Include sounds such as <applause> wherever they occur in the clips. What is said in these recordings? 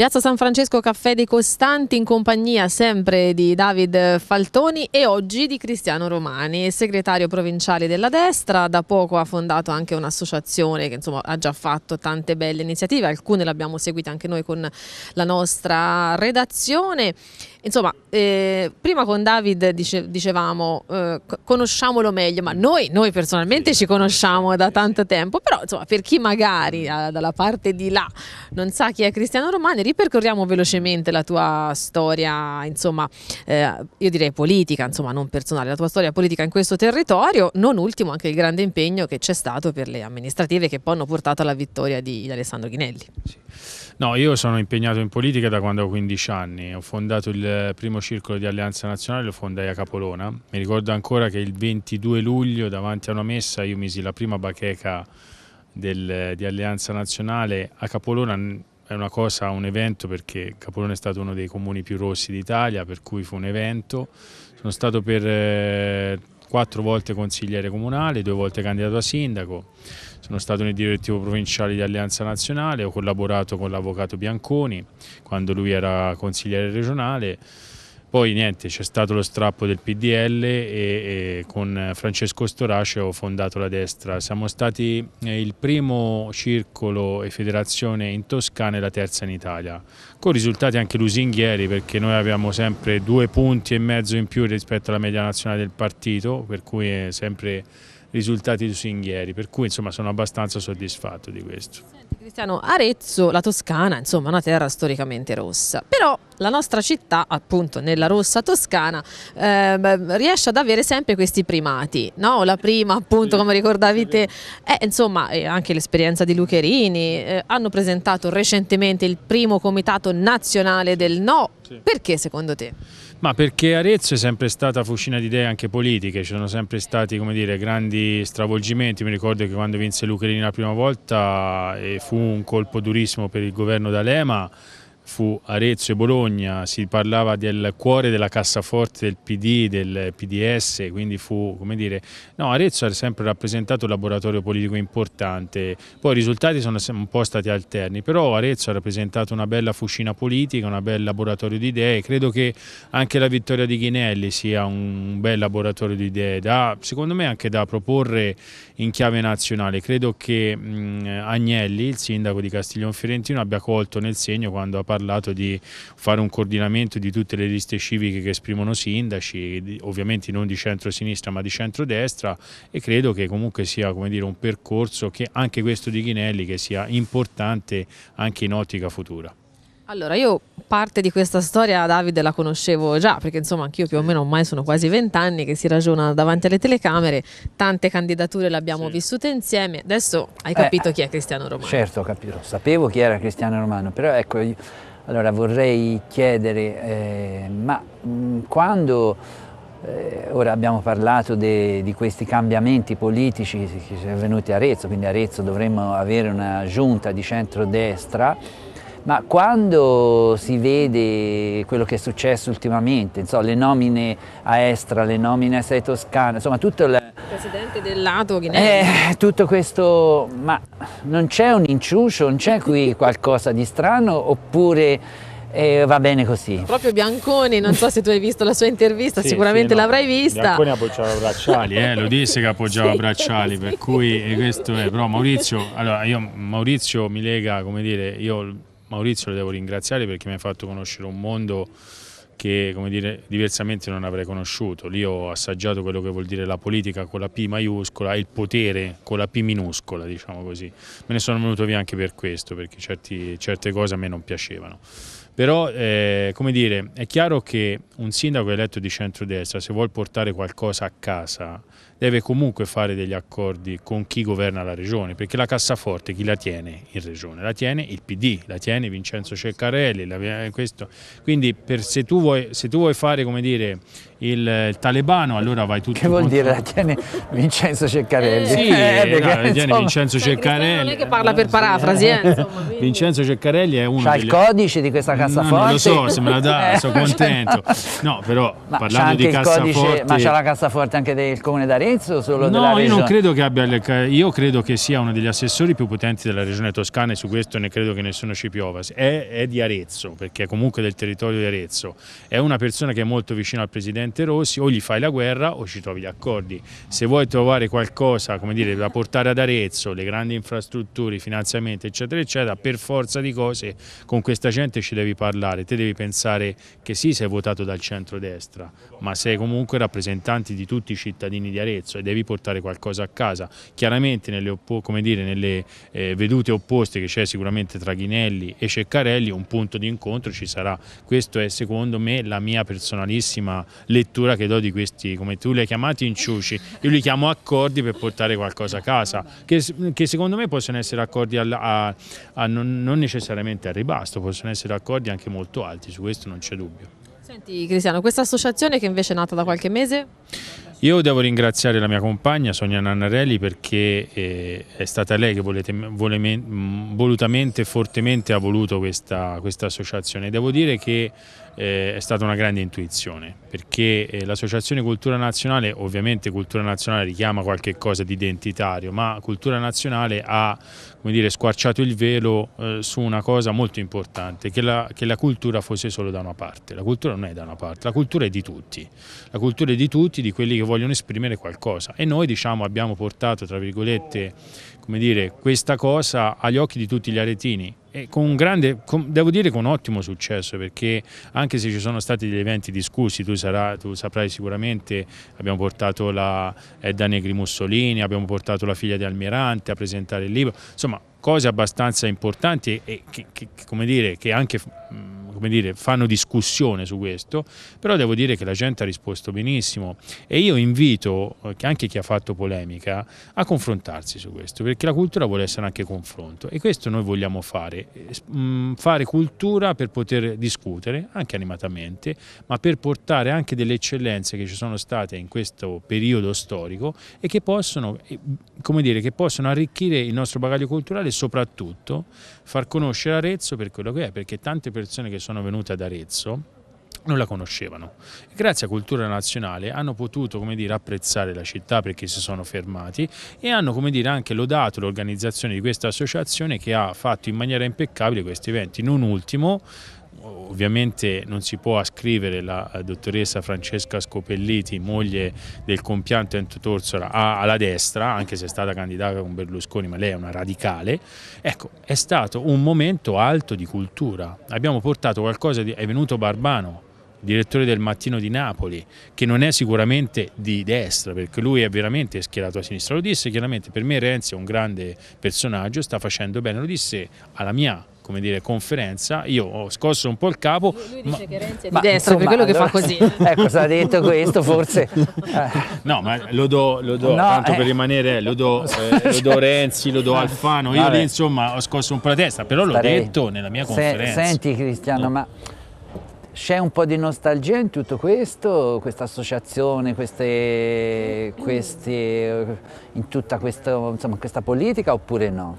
Piazza San Francesco Caffè dei Costanti in compagnia sempre di David Faltoni e oggi di Cristiano Romani, segretario provinciale della destra, da poco ha fondato anche un'associazione che insomma, ha già fatto tante belle iniziative, alcune le abbiamo seguite anche noi con la nostra redazione Insomma, eh, prima con David dice, diciamo, eh, conosciamolo meglio, ma noi, noi personalmente ci conosciamo da tanto tempo, però insomma, per chi magari eh, dalla parte di là non sa chi è Cristiano Romani, ripercorriamo velocemente la tua storia, insomma, eh, io direi politica, insomma, non personale, la tua storia politica in questo territorio, non ultimo anche il grande impegno che c'è stato per le amministrative che poi hanno portato alla vittoria di Alessandro Ghinelli. Sì. No, io sono impegnato in politica da quando ho 15 anni. Ho fondato il primo circolo di Alleanza Nazionale, lo fondai a Capolona. Mi ricordo ancora che il 22 luglio, davanti a una messa, io misi la prima bacheca del, di Alleanza Nazionale a Capolona. È una cosa, un evento perché Capolona è stato uno dei comuni più rossi d'Italia, per cui fu un evento. Sono stato per eh, quattro volte consigliere comunale, due volte candidato a sindaco sono stato nel direttivo provinciale di Alleanza Nazionale, ho collaborato con l'avvocato Bianconi quando lui era consigliere regionale. Poi niente, c'è stato lo strappo del PDL e, e, con Francesco Storace ho fondato la destra. Siamo stati eh, il primo circolo e federazione in Toscana e la terza in Italia, con risultati anche lusinghieri perché noi abbiamo sempre due punti e mezzo in più rispetto alla media nazionale del partito, per cui è sempre risultati lusinghieri, per cui insomma sono abbastanza soddisfatto di questo. Senti, Cristiano, Arezzo, la Toscana, insomma una terra storicamente rossa, però la nostra città appunto nella rossa toscana eh, riesce ad avere sempre questi primati, no? la prima appunto come ricordavi te, eh, insomma eh, anche l'esperienza di Lucherini, eh, hanno presentato recentemente il primo comitato nazionale del no, sì. perché secondo te? Ma perché Arezzo è sempre stata fucina di idee anche politiche, ci sono sempre stati dire, grandi stravolgimenti, mi ricordo che quando vinse l'Ucraina la prima volta eh, fu un colpo durissimo per il governo D'Alema fu Arezzo e Bologna, si parlava del cuore della cassaforte del PD, del PDS, quindi fu, come dire, no, Arezzo ha sempre rappresentato un laboratorio politico importante, poi i risultati sono un po' stati alterni, però Arezzo ha rappresentato una bella fucina politica, un bel laboratorio di idee, credo che anche la vittoria di Ghinelli sia un bel laboratorio di idee, da, secondo me anche da proporre in chiave nazionale, credo che mh, Agnelli, il sindaco di Castiglione Fiorentino, abbia colto nel segno quando ha parlato parlato di fare un coordinamento di tutte le liste civiche che esprimono sindaci, ovviamente non di centro-sinistra ma di centrodestra e credo che comunque sia dire, un percorso che anche questo di Ghinelli che sia importante anche in ottica futura. Allora, io parte di questa storia, Davide, la conoscevo già, perché insomma anch'io più o meno ormai sono quasi vent'anni che si ragiona davanti alle telecamere, tante candidature le abbiamo sì. vissute insieme, adesso hai capito eh, chi è Cristiano Romano. Certo, ho capito, sapevo chi era Cristiano Romano, però ecco, allora vorrei chiedere, eh, ma mh, mm, quando, eh, ora abbiamo parlato de, di questi cambiamenti politici che sono avvenuti a Arezzo, quindi a Arezzo dovremmo avere una giunta di centrodestra, ma quando si vede quello che è successo ultimamente, insomma, le nomine a Estra, le nomine a Sei Toscana, insomma tutto il... Presidente dell'Ato Guinea. Eh, tutto questo, ma non c'è un inciuscio, non c'è qui qualcosa di strano oppure... Eh, va bene così. Proprio Bianconi, non so se tu hai visto la sua intervista, sì, sicuramente sì, no. l'avrai vista. Bianconi appoggiava Bracciali, eh, lo disse che appoggiava <laughs> sì, Bracciali, per cui eh, questo è, però Maurizio, allora io Maurizio mi lega, come dire, io Maurizio lo devo ringraziare perché mi ha fatto conoscere un mondo che come dire, diversamente non avrei conosciuto. Lì ho assaggiato quello che vuol dire la politica con la P maiuscola e il potere con la P minuscola, diciamo così. Me ne sono venuto via anche per questo, perché certi, certe cose a me non piacevano. Però, eh, come dire, è chiaro che un sindaco eletto di centrodestra se vuol portare qualcosa a casa deve comunque fare degli accordi con chi governa la regione, perché la cassaforte chi la tiene in regione? La tiene il PD, la tiene Vincenzo Ceccarelli, la, questo. quindi per, se, tu vuoi, se, tu vuoi, fare dire, il, talebano allora vai tutto... Che vuol contro... dire la tiene Vincenzo Ceccarelli? Eh, sì, eh, eh perché, la tiene insomma, Vincenzo Ceccarelli. Non è che parla per parafrasi, eh, eh insomma, Vincenzo Ceccarelli è uno... Ha delle... il codice di questa cassaforte? No, non lo so, se me la dà, sono <laughs> contento. No, però ma parlando di cassaforte... Codice, ma c'è la cassaforte anche del comune d'Arezzo solo no, della io non credo che abbia... Le, io credo che sia uno degli assessori più potenti della regione toscana e su questo ne credo che nessuno ci piova. È, è di Arezzo, perché è comunque del territorio di Arezzo. È una persona che è molto vicina al presidente Rossi, o gli fai la guerra o ci trovi gli accordi. Se vuoi trovare qualcosa, come dire, da portare ad Arezzo, le grandi infrastrutture, i finanziamenti, eccetera, eccetera, per forza di cose con questa gente ci devi parlare. Te devi pensare che sì, sei votato dal il centrodestra, ma sei comunque rappresentante di tutti i cittadini di Arezzo e devi portare qualcosa a casa. Chiaramente nelle, dire, nelle eh, vedute opposte che c'è sicuramente tra Ghinelli e Ceccarelli un punto di incontro ci sarà. Questa è secondo me la mia personalissima lettura che do di questi, come tu li hai chiamati, inciuci. Io li chiamo accordi per portare qualcosa a casa, che, che secondo me possono essere accordi al, a, a non, non necessariamente al ribasto, possono essere accordi anche molto alti, su questo non c'è dubbio. Senti Cristiano, questa associazione che invece è nata da qualche mese? Io devo ringraziare la mia compagna Sonia Nannarelli perché eh, è stata lei che volete, vole, mm, volutamente e fortemente ha voluto questa, questa associazione. Devo dire che eh, è stata una grande intuizione perché eh, l'associazione cultura nazionale ovviamente cultura nazionale richiama qualche cosa di identitario ma cultura nazionale ha dire, squarciato il velo eh, su una cosa molto importante che la, che la, cultura fosse solo da una parte la cultura non è da una parte la cultura è di tutti la cultura è di tutti di quelli che vogliono esprimere qualcosa e noi diciamo abbiamo portato tra virgolette dire, questa cosa agli occhi di tutti gli aretini e con un grande, con, devo dire con ottimo successo perché anche se ci sono stati degli eventi discussi, tu, sarà, tu saprai sicuramente, abbiamo portato la Edda eh, Negri Mussolini, abbiamo portato la figlia di Almirante a presentare il libro, insomma cose abbastanza importanti e, e che, che, come dire, che anche mm, come dire, fanno discussione su questo, però devo dire che la gente ha risposto benissimo e io invito eh, anche chi ha fatto polemica a confrontarsi su questo, perché la cultura vuole essere anche confronto e questo noi vogliamo fare, eh, mm, fare cultura per poter discutere anche animatamente, ma per portare anche delle eccellenze che ci sono state in questo periodo storico e che possono, eh, come dire, che possono arricchire il nostro bagaglio culturale soprattutto far conoscere Arezzo per quello che è, perché tante persone che sono venute ad Arezzo non la conoscevano. Grazie a Cultura Nazionale hanno potuto dire, apprezzare la città perché si sono fermati e hanno dire, anche lodato l'organizzazione di questa associazione che ha fatto in maniera impeccabile questi eventi. Non ultimo Ovviamente non si può ascrivere la eh, dottoressa Francesca Scopelliti, moglie del compianto Ento Torsola, alla destra, anche se è stata candidata con Berlusconi, ma lei è una radicale. Ecco, è stato un momento alto di cultura. Abbiamo portato qualcosa di... è venuto Barbano, direttore del Mattino di Napoli, che non è sicuramente di destra, perché lui è veramente schierato a sinistra. Lo disse chiaramente, per me Renzi è un grande personaggio, sta facendo bene, lo disse alla mia come dire, conferenza, io ho scosso un po' il capo. Lui, lui ma... dice che Renzi è di destra per quello allora... che fa così. <laughs> ecco, se ha detto questo forse... Eh. no, ma lo do, lo do no, tanto eh. per rimanere, lo do, eh, lo do Renzi, lo do eh, Alfano, io lì, insomma ho scosso un po' la testa, però l'ho detto nella mia conferenza. Se, senti Cristiano, no. ma c'è un po' di nostalgia in tutto questo, questa associazione, queste, queste, in tutta questa, insomma, questa politica oppure no?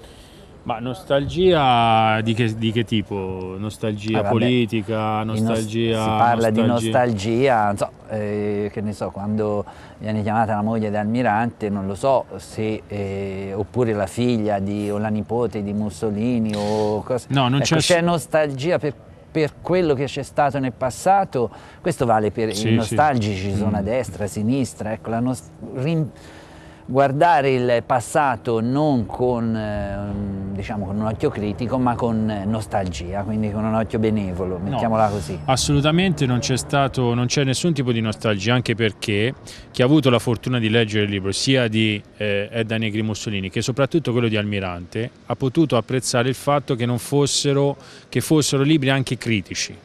Ma nostalgia di che, di che tipo? Nostalgia ah, politica, nostalgia... Nos- si parla nostalgia. di nostalgia, so, eh, che ne so, quando viene chiamata la moglie dell'almirante, non lo so se... Eh, oppure la figlia di, o la nipote di Mussolini o cosa... No, non ecco, c'è... C'è nostalgia per per quello che c'è stato nel passato, questo vale per sì, i nostalgici, sì. sono a mm. destra, a sinistra, ecco, la nostalgia guardare il passato non con, eh, diciamo, con, un occhio critico ma con eh, nostalgia, quindi con un occhio benevolo, mettiamola no, così. Assolutamente non c'è, nessun tipo di nostalgia, anche perché chi ha avuto la fortuna di leggere il libro sia di eh, Edda Negri Mussolini che soprattutto quello di Almirante ha potuto apprezzare il fatto che, fossero, che fossero libri anche critici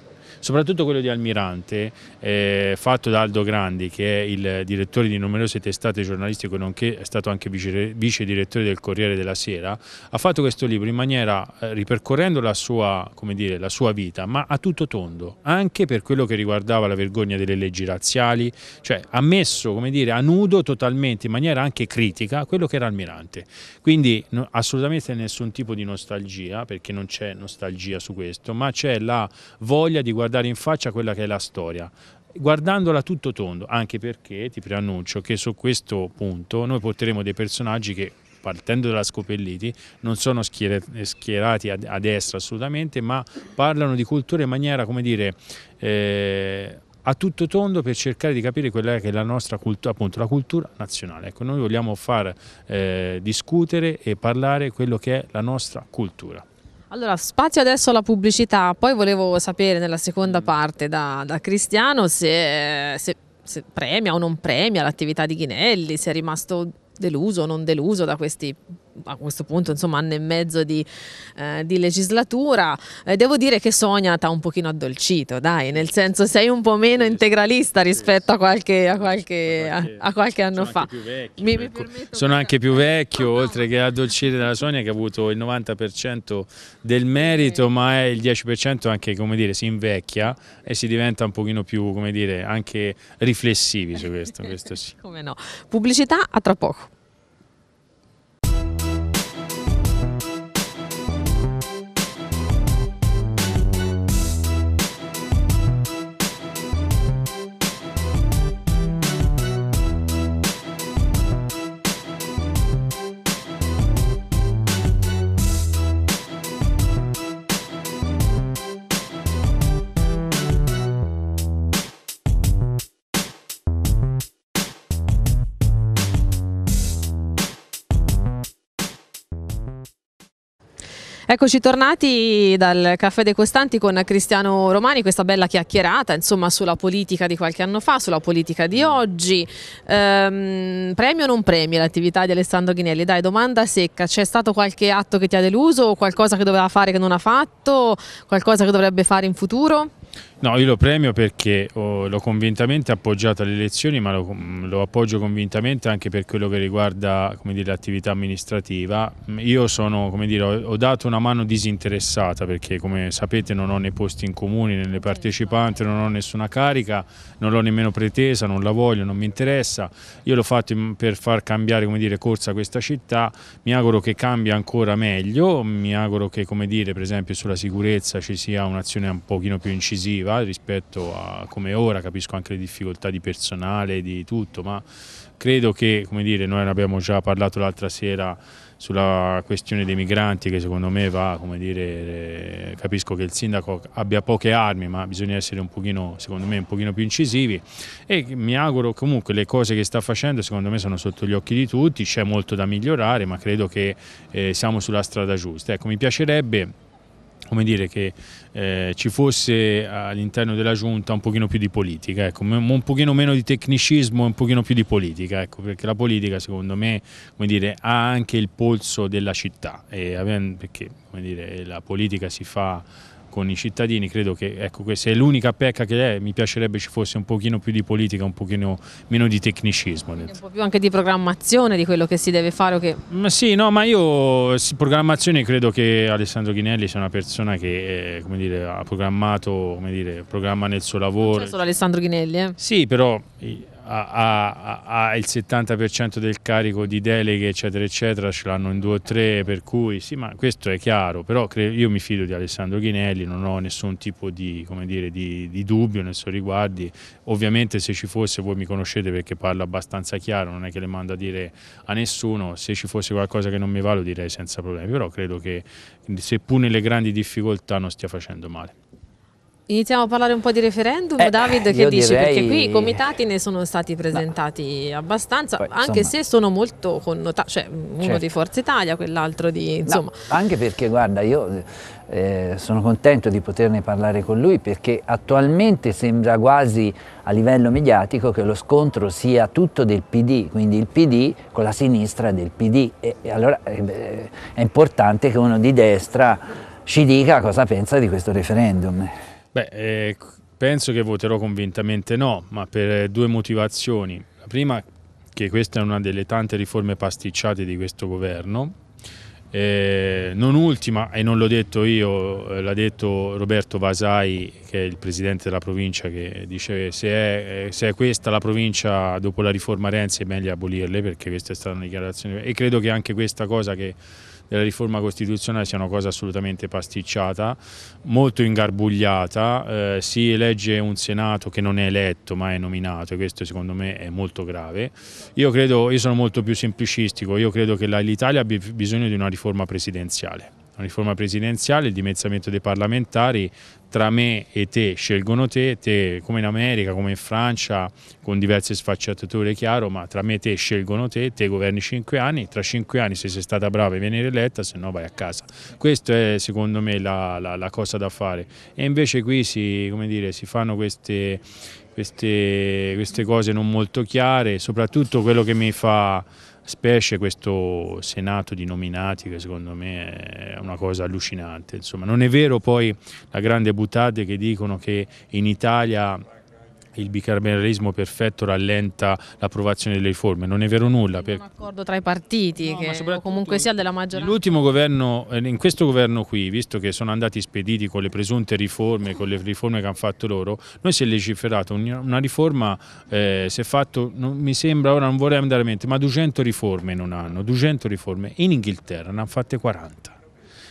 soprattutto quello di Almirante, eh, fatto da Aldo Grandi, che è il direttore di numerose testate giornalistiche, nonché è stato anche vice, vice direttore del Corriere della Sera, ha fatto questo libro in maniera, eh, ripercorrendo la sua, dire, la sua vita, ma a tutto tondo, anche per quello che riguardava la vergogna delle leggi razziali, cioè ha messo come dire, a nudo totalmente, in maniera anche critica, quello che era Almirante. Quindi no, assolutamente nessun tipo di nostalgia, perché non c'è nostalgia su questo, ma c'è la voglia di guardare guardare in faccia quella che è la storia guardandola tutto tondo, anche perché ti preannuncio che su questo punto noi porteremo dei personaggi che partendo dalla Scopelliti, non sono schierati a, destra assolutamente, ma parlano di cultura in maniera, come dire, eh, a tutto tondo per cercare di capire quella che è la nostra cultura, appunto la cultura nazionale. Ecco, noi vogliamo far eh, discutere e parlare quello che è la nostra cultura. Allora, spazio adesso alla pubblicità, poi volevo sapere nella seconda mm. parte da, da Cristiano se, se, se premia o non premia l'attività di Ghinelli, se è rimasto deluso o non deluso da questi a questo punto insomma anno e mezzo di, eh, di legislatura, eh, devo dire che Sonia ti ha un pochino addolcito, dai, nel senso sei un po' meno integralista rispetto a qualche, a qualche, a, a qualche anno sono fa. Anche vecchio, mi, mi sono anche più <laughs> vecchio, no, oltre che addolcire dalla Sonia che ha avuto il 90% del merito, eh. ma il 10% anche, come dire, si invecchia e si diventa un pochino più, come dire, anche riflessivi su questo, questo sì. <laughs> come no. Pubblicità a tra poco. Eccoci tornati dal Caffè dei Costanti con Cristiano Romani, questa bella chiacchierata insomma, sulla politica di qualche anno fa, sulla politica di oggi. Ehm, premio o non premio l'attività di Alessandro Ghinelli? Dai, domanda secca, c'è stato qualche atto che ti ha deluso, qualcosa che doveva fare che non ha fatto, qualcosa che dovrebbe fare in futuro? No, io lo premio perché oh, l'ho convintamente appoggiato alle elezioni, ma lo, mm, lo, appoggio convintamente anche per quello che riguarda l'attività amministrativa. Mm, io sono, dire, ho, ho, dato una mano disinteressata perché come sapete non ho né posti in comune, né le certo. partecipanti, non ho nessuna carica, non l'ho nemmeno pretesa, non la voglio, non mi interessa. Io l'ho fatto per far cambiare dire, corsa questa città, mi auguro che cambia ancora meglio, mi auguro che dire, per esempio sulla sicurezza ci sia un'azione un pochino più incisiva arrivare rispetto a come ora, capisco anche le difficoltà di personale, di tutto, ma credo che, come dire, noi abbiamo già parlato l'altra sera sulla questione dei migranti che secondo me va, come dire, eh, capisco che il sindaco abbia poche armi ma bisogna essere un pochino, secondo me, un pochino più incisivi e mi auguro comunque le cose che sta facendo secondo me sono sotto gli occhi di tutti, c'è molto da migliorare ma credo che eh, siamo sulla strada giusta. Ecco, mi piacerebbe come dire che eh, ci fosse all'interno della giunta un pochino più di politica, ecco, un pochino meno di tecnicismo e un pochino più di politica, ecco, perché la politica secondo me dire, ha anche il polso della città, e, perché dire, la politica si fa con i cittadini, credo che ecco, questa è l'unica pecca che è, mi piacerebbe ci fosse un pochino più di politica, un pochino meno di tecnicismo. Un po' più anche di programmazione di quello che si deve fare. Che... Ma sì, no, ma io programmazione credo che Alessandro Ghinelli sia una persona che eh, come dire, ha programmato, come dire, programma nel suo lavoro. Non solo Alessandro Ghinelli, eh? Sì, però ha, ha, il 70% del carico di deleghe eccetera eccetera, ce l'hanno in due o tre, per cui sì ma questo è chiaro, però io mi fido di Alessandro Ghinelli, non ho nessun tipo di, dire, di, di dubbio nel suo riguardo ovviamente se ci fosse voi mi conoscete perché parlo abbastanza chiaro, non è che le mando a dire a nessuno, se ci fosse qualcosa che non mi va lo direi senza problemi, però credo che seppur nelle grandi difficoltà non stia facendo male. Iniziamo a parlare un po' di referendum, eh, David, che dici? Direi... Perché qui i comitati ne sono stati presentati no. abbastanza, Poi, anche insomma... se sono molto connotati, cioè uno certo. di Forza Italia, quell'altro di... insomma. No, anche perché, guarda, io eh, sono contento di poterne parlare con lui perché attualmente sembra quasi a livello mediatico che lo scontro sia tutto del PD, quindi il PD con la sinistra del PD. E, e allora eh, è importante che uno di destra ci dica cosa pensa di questo referendum. Beh, eh, penso che voterò convintamente no, ma per eh, due motivazioni. La prima, che questa è una delle tante riforme pasticciate di questo governo, eh, non ultima, e non l'ho detto io, eh, l'ha detto Roberto Vasai, che è il presidente della provincia, che dice se è, eh, se è questa la provincia dopo la riforma Renzi è meglio abolirle, perché questa è stata una dichiarazione. E credo che anche questa cosa che della riforma costituzionale sia una cosa assolutamente pasticciata, molto ingarbugliata, eh, si elegge un Senato che non è eletto ma è nominato e questo secondo me è molto grave. Io, credo, io sono molto più semplicistico, io credo che l'Italia abbia bisogno di una riforma presidenziale una riforma presidenziale, il dimezzamento dei parlamentari tra me e te scelgono te, te come in America, come in Francia, con diverse sfaccettature, chiaro, ma tra me e te scelgono te, te governi cinque anni, tra cinque anni se sei stata brava e vieni eletta, se no vai a casa. Questa è secondo me la, la, la, cosa da fare. E invece qui si, dire, si fanno queste, queste, queste cose non molto chiare, soprattutto quello che mi fa specie questo senato di nominati che secondo me è una cosa allucinante. Insomma, non è vero poi la grande buttata che dicono che in Italia il bicameralismo perfetto rallenta l'approvazione delle riforme, non è vero nulla. Per... Un accordo tra i partiti, no, che comunque sia della maggioranza. L'ultimo governo, eh, in questo governo qui, visto che sono andati spediti con le presunte riforme, con le riforme che hanno fatto loro, noi si è legiferato una riforma, eh, si è fatto, non, mi sembra, ora non vorrei andare a mente, ma 200 riforme in un anno, 200 riforme. In Inghilterra ne hanno fatte 40.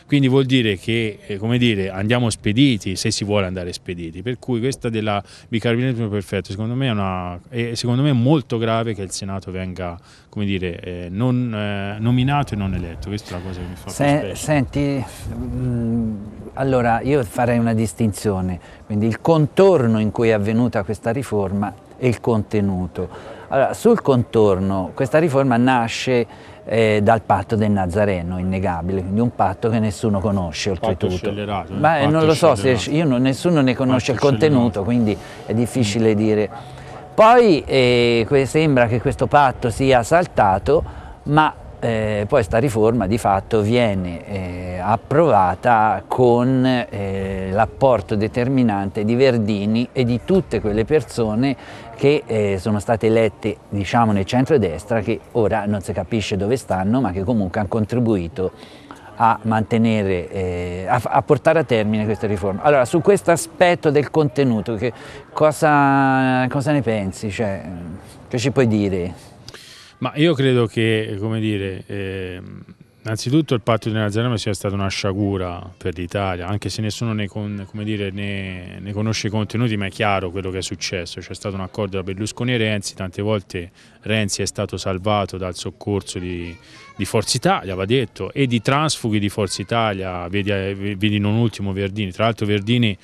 Quindi vuol dire che eh, dire, andiamo spediti se si vuole andare spediti. Per cui questa della bicarbonismo perfetto secondo me è, una, è, secondo me molto grave che il Senato venga dire, eh, non, eh, nominato e non eletto. Questa è la cosa che mi fa se, Senti, mh, mm, allora io farei una distinzione. Quindi il contorno in cui è avvenuta questa riforma e il contenuto. Allora, sul contorno, questa riforma nasce eh, dal patto del Nazareno, innegabile, quindi un patto che nessuno conosce oltretutto. Eh. Ma eh, non lo so, se io non, nessuno ne conosce patto il contenuto, quindi è difficile mm. dire. Poi eh, sembra che questo patto sia saltato, ma eh, poi sta riforma di fatto viene eh, approvata con eh, l'apporto determinante di Verdini e di tutte quelle persone che eh, sono state elette diciamo nel centro-destra che ora non si capisce dove stanno ma che comunque hanno contribuito a mantenere, eh, a, a, portare a termine questa riforma. Allora, su questo aspetto del contenuto, cosa, cosa, ne pensi? Cioè, che ci puoi dire? Ma io credo che, come dire, ehm Innanzitutto il patto di Nazareno sia stata una sciagura per l'Italia, anche se nessuno ne, con, dire, ne, ne, conosce i contenuti, ma è chiaro quello che è successo. C'è stato un accordo tra Berlusconi e Renzi, tante volte Renzi è stato salvato dal soccorso di, di Forza Italia, va detto, e di transfughi di Forza Italia, vedi, eh, vedi non ultimo Verdini. Tra l'altro Verdini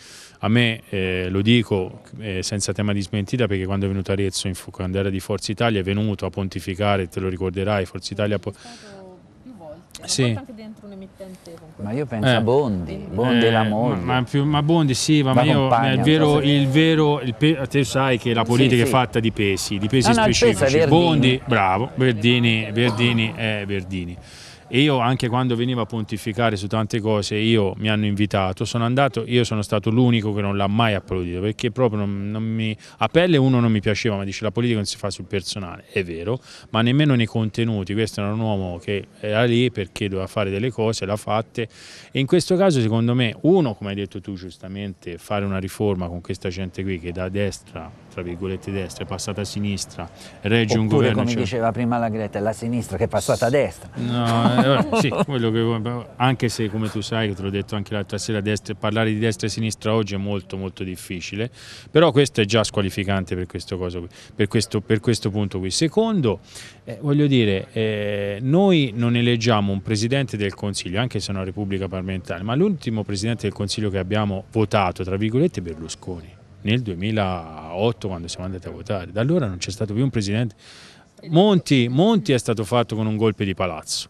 a me eh, lo dico eh, senza tema di smentita perché quando è venuto Arezzo, in, quando era di Forza Italia, è venuto a pontificare, te lo ricorderai, Forza Italia... Po- sì. anche dentro un emittente. Ma io penso eh. a Bondi, Bondi eh, l'amore. Ma, ma, ma, Bondi sì, ma, ma io, compagna, il vero, so il vero il pe- te sai che la politica sì, sì. è fatta di pesi, di pesi no, specifici. No, Bondi, bravo, Verdini, Verdini è Verdini io anche quando veniva a pontificare su tante cose io, mi hanno invitato, sono andato, io sono stato l'unico che non l'ha mai applaudito perché proprio non, non mi, a pelle uno non mi piaceva ma dice la politica non si fa sul personale, è vero, ma nemmeno nei contenuti, questo era un uomo che era lì perché doveva fare delle cose, l'ha fatte e in questo caso secondo me uno come hai detto tu giustamente fare una riforma con questa gente qui che da destra tra virgolette destra, è passata a sinistra, regge un governo... come cioè... diceva prima la Greta, è la sinistra che è passata a destra. No, eh, sì, <laughs> quello che, anche se come tu sai, te l'ho detto anche l'altra sera, destra, parlare di destra e sinistra oggi è molto molto difficile, però questo è già squalificante per questo, qui, per questo, per questo punto qui. Secondo, eh, voglio dire, eh, noi non eleggiamo un Presidente del Consiglio, anche se è una Repubblica parlamentare, ma l'ultimo Presidente del Consiglio che abbiamo votato, tra virgolette, è Berlusconi nel 2008 quando siamo andati a votare. Da allora non c'è stato più un presidente. Monti, Monti è stato fatto con un golpe di palazzo.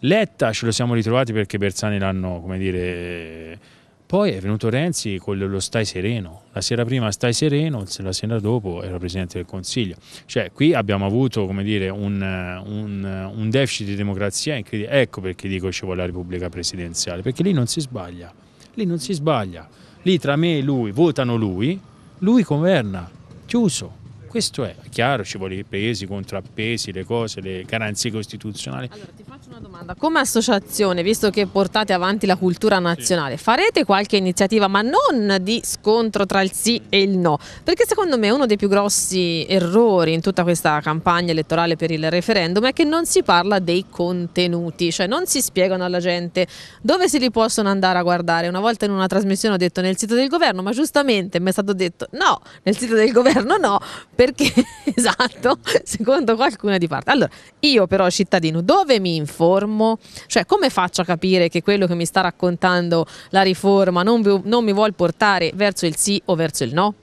Letta ce lo siamo ritrovati perché Bersani l'hanno, come dire... Poi è venuto Renzi con lo stai sereno, la sera prima stai sereno, la sera dopo era Presidente del Consiglio. Cioè qui abbiamo avuto come dire, un, un, un deficit di democrazia incredibile. Ecco perché dico ci vuole la Repubblica Presidenziale, perché lì non si sbaglia, lì non si sbaglia. Lì tra me e lui votano lui, lui governa, chiuso. Questo è chiaro, ci vogliono i pesi, i contrappesi, le cose, le garanzie costituzionali. Allora ti faccio una domanda, come associazione, visto che portate avanti la cultura nazionale, sì. farete qualche iniziativa ma non di scontro tra il sì e il no? Perché secondo me uno dei più grossi errori in tutta questa campagna elettorale per il referendum è che non si parla dei contenuti, cioè non si spiegano alla gente dove se li possono andare a guardare. Una volta in una trasmissione ho detto nel sito del governo, ma giustamente mi è stato detto no, nel sito del governo no, perché <laughs> esatto, secondo qualcuna di parte. Allora, io però cittadino, dove mi informo? Cioè, come faccio a capire che quello che mi sta raccontando la riforma non, non mi vuol portare verso il sì o verso il no?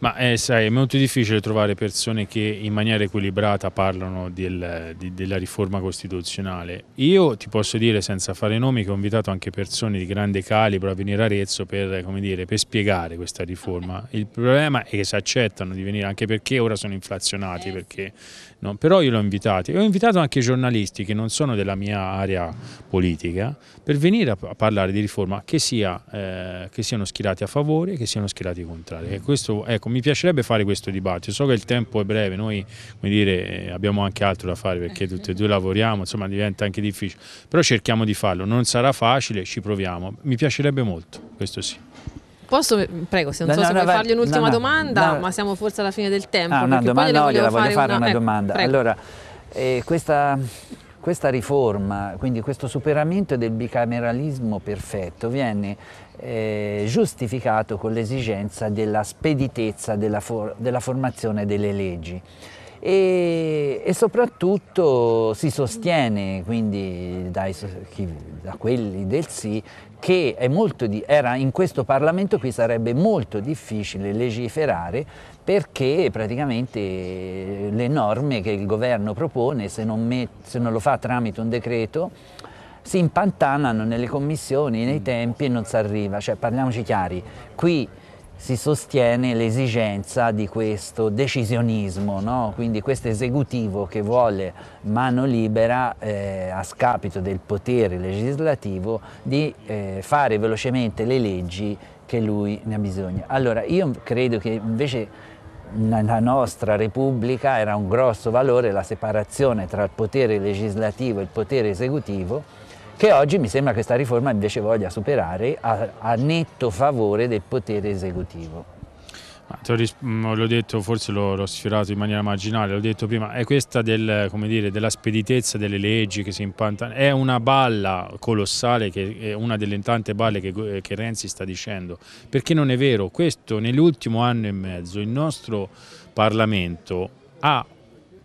Ma eh, sai, è molto difficile trovare persone che in maniera equilibrata parlano del, di, della riforma costituzionale. Io ti posso dire, senza fare nomi, che ho invitato anche persone di grande calibro a venire a Arezzo per, dire, per spiegare questa riforma. Il problema è che si accettano di venire, anche perché ora sono inflazionati, eh. perché no? però io l'ho invitato, e ho invitato anche i giornalisti che non sono della mia area politica per venire a parlare di riforma che, sia, eh, che siano schierati a favore e che siano schierati contrari. E questo, ecco, mi piacerebbe fare questo dibattito, so che il tempo è breve, noi dire, eh, abbiamo anche altro da fare perché eh, tutti e eh. due lavoriamo, insomma diventa anche difficile, però cerchiamo di farlo, non sarà facile, ci proviamo, mi piacerebbe molto, questo sì. Posso, prego, se non no, so no, se vuoi fargli un'ultima domanda, ma siamo forse alla fine del tempo. Ah, una domanda, no, gliela voglio fare una, una ecco, domanda. Prego. Allora, eh, questa, questa riforma, quindi questo superamento del bicameralismo perfetto viene eh, giustificato con l'esigenza della speditezza della, for della formazione delle leggi. E, e, soprattutto si sostiene quindi dai, chi, da quelli del sì che di, era in questo Parlamento qui sarebbe molto difficile legiferare perché praticamente eh, le norme che il governo propone, se non, met, se non lo fa tramite un decreto, si impantanano nelle commissioni, nei tempi e non si arriva, cioè parliamoci chiari, qui si sostiene l'esigenza di questo decisionismo, no? quindi questo esecutivo che vuole mano libera eh, a scapito del potere legislativo di eh, fare velocemente le leggi che lui ne ha bisogno. Allora io credo che invece nella nostra Repubblica era un grosso valore la separazione tra il potere legislativo e il potere esecutivo che oggi mi sembra questa riforma invece voglia superare a, a netto favore del potere esecutivo. Mm, l'ho detto, forse l'ho, sfiorato in maniera marginale, l'ho detto prima, è questa del, dire, della speditezza delle leggi che si impantano, è una balla colossale, che, una delle tante balle che, che Renzi sta dicendo, perché non è vero, questo nell'ultimo anno e mezzo il nostro Parlamento ha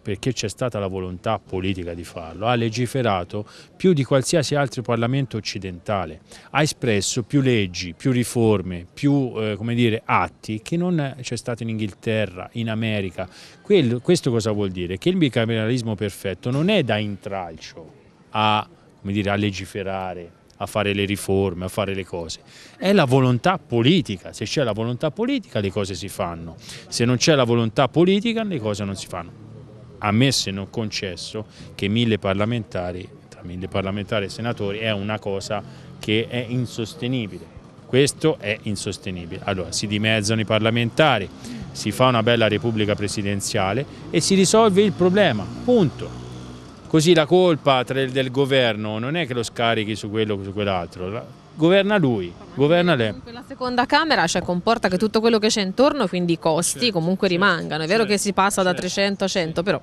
perché c'è stata la volontà politica di farlo, ha legiferato più di qualsiasi altro Parlamento occidentale, ha espresso più leggi, più riforme, più eh, dire, atti che non c'è stato in Inghilterra, in America. Quello, questo cosa vuol dire? Che il bicameralismo perfetto non è da intralcio a, dire, a legiferare, a fare le riforme, a fare le cose. È la volontà politica, se c'è la volontà politica le cose si fanno, se non c'è la volontà politica le cose non si fanno a me se non concesso che mille parlamentari, tra mille parlamentari e senatori, è una cosa che è insostenibile. Questo è insostenibile. Allora, si dimezzano i parlamentari, si fa una bella repubblica presidenziale e si risolve il problema, punto. Così la colpa del governo non è che lo scarichi su quello o su quell'altro, governa lui, governa lei. La seconda Camera cioè, comporta che tutto quello che c'è intorno, quindi i costi, certo, comunque certo, rimangano. È vero certo, che si passa da 300 certo, a 100, però...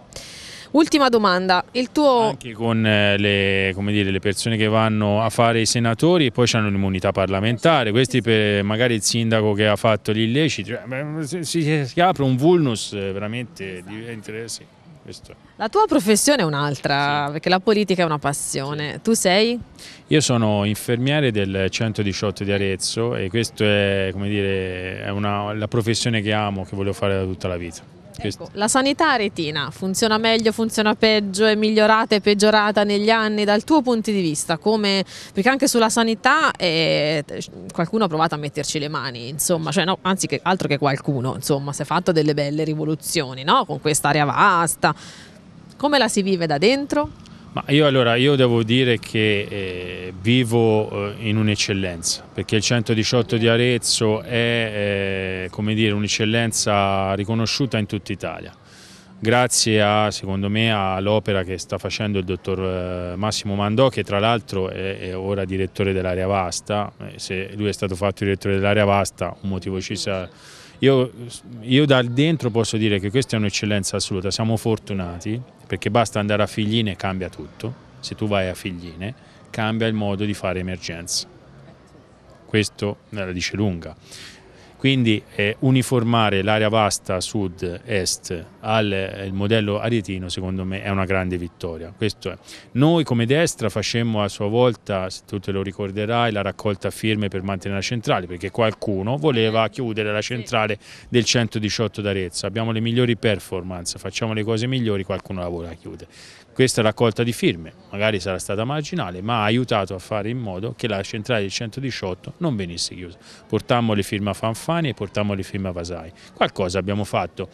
Ultima domanda, il tuo... Anche con eh, le, dire, le, persone che vanno a fare i senatori e poi hanno l'immunità parlamentare, questi esatto, per magari il sindaco che ha fatto gli illeciti, cioè, si, si apre un vulnus eh, veramente esatto. di interessi. Questo. La tua professione è un'altra, sì. perché la politica è una passione. Sì. Tu sei? Io sono infermiere del 118 di Arezzo e questa è, dire, è una, la professione che amo, che voglio fare da tutta la vita. Ecco, la sanità retina funziona meglio, funziona peggio, è migliorata e peggiorata negli anni dal tuo punto di vista? Come, perché anche sulla sanità eh, qualcuno ha provato a metterci le mani, insomma, cioè, no, anzi che, altro che qualcuno, insomma, si è fatto delle belle rivoluzioni no? con quest'area vasta. Come la si vive da dentro? Ma io allora io devo dire che eh, vivo eh, in un'eccellenza, perché il 118 di Arezzo è eh, un'eccellenza riconosciuta in tutta Italia. Grazie a, secondo me all'opera che sta facendo il dottor eh, Massimo Mandò, che tra l'altro è, è, ora direttore dell'area vasta. Eh, se lui è stato fatto direttore dell'area vasta, un motivo ci sarà io, io dal dentro posso dire che questa è un'eccellenza assoluta, siamo fortunati perché basta andare a Figline e cambia tutto. Se tu vai a Figline cambia il modo di fare emergenza. Questo la dice lunga. Quindi eh, uniformare l'area vasta sud-est al eh, modello arietino secondo me è una grande vittoria. Questo è. Noi come destra facemmo a sua volta, se tu te lo ricorderai, la raccolta firme per mantenere la centrale perché qualcuno voleva eh. chiudere la centrale del 118 d'Arezzo. Abbiamo le migliori performance, facciamo le cose migliori, qualcuno la vuole chiudere. Questa raccolta di firme magari sarà stata marginale ma ha aiutato a fare in modo che la centrale del 118 non venisse chiusa. Portammo le firme a Fanfani e portammo le firme a Vasai. Qualcosa abbiamo fatto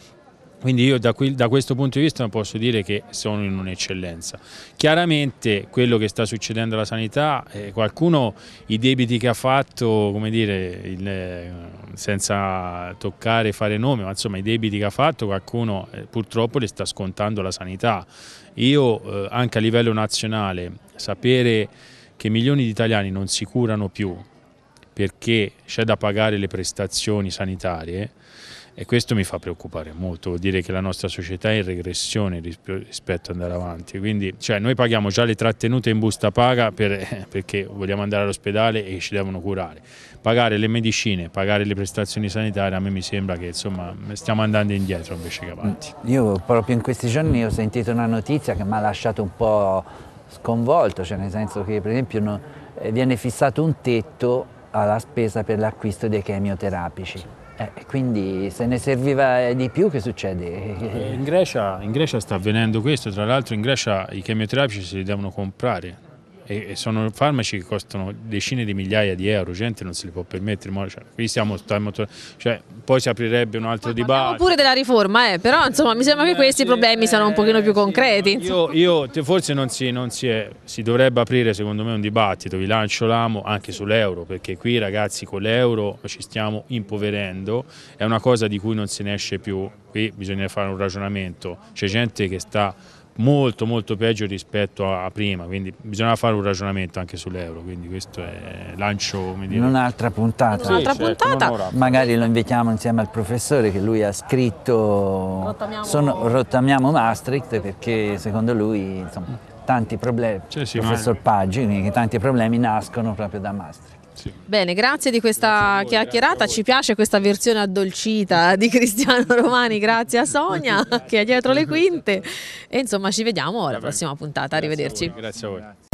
quindi io da, qui, da, questo punto di vista posso dire che sono in un'eccellenza. Chiaramente quello che sta succedendo alla sanità, eh, qualcuno i debiti che ha fatto, come dire, il, eh, senza toccare fare nome, ma insomma i debiti che ha fatto qualcuno eh, purtroppo li sta scontando la sanità. Io eh, anche a livello nazionale sapere che milioni di italiani non si curano più perché c'è da pagare le prestazioni sanitarie, e questo mi fa preoccupare molto, vuol dire che la nostra società è in regressione rispetto ad andare avanti, quindi cioè, noi paghiamo già le trattenute in busta paga per, <laughs> perché vogliamo andare all'ospedale e ci devono curare, pagare le medicine, pagare le prestazioni sanitarie, a me mi sembra che insomma, stiamo andando indietro invece che avanti. Mm, io proprio in questi giorni ho sentito una notizia che mi ha lasciato un po' sconvolto, cioè nel senso che per esempio no, eh, viene fissato un tetto alla spesa per l'acquisto dei chemioterapici. Eh, quindi se ne serviva di più che succede? Eh, in Grecia, in Grecia sta avvenendo questo, tra l'altro in Grecia i chemioterapici si li devono comprare, e, sono farmaci che costano decine di migliaia di euro, gente non se li può permettere, cioè, qui siamo, stiamo, cioè, poi si aprirebbe un altro dibattito. Oppure della riforma, eh, però insomma mi sembra che eh, questi eh, problemi eh, siano un eh, pochino più concreti. Sì, io, io, forse non, si, non si, è, si, dovrebbe aprire secondo me un dibattito, vi lancio l'amo anche sull'euro, perché qui ragazzi con l'euro ci stiamo impoverendo, è una cosa di cui non se ne esce più, qui bisogna fare un ragionamento, c'è gente che sta molto molto peggio rispetto a prima, quindi bisognava fare un ragionamento anche sull'euro, quindi questo è lancio... In un'altra puntata, in un'altra certo, puntata. Un'ora. magari lo invitiamo insieme al professore che lui ha scritto Rottamiamo, sono, Rottamiamo Maastricht perché secondo lui insomma, tanti problemi, cioè, sì, professor ma... Paggi, tanti problemi nascono proprio da Maastricht. Sì. Bene, grazie di questa grazie chiacchierata, ci piace questa versione addolcita di Cristiano Romani, grazie a Sonia che è dietro le quinte e insomma ci vediamo alla prossima puntata, arrivederci. Grazie a voi. Grazie a voi.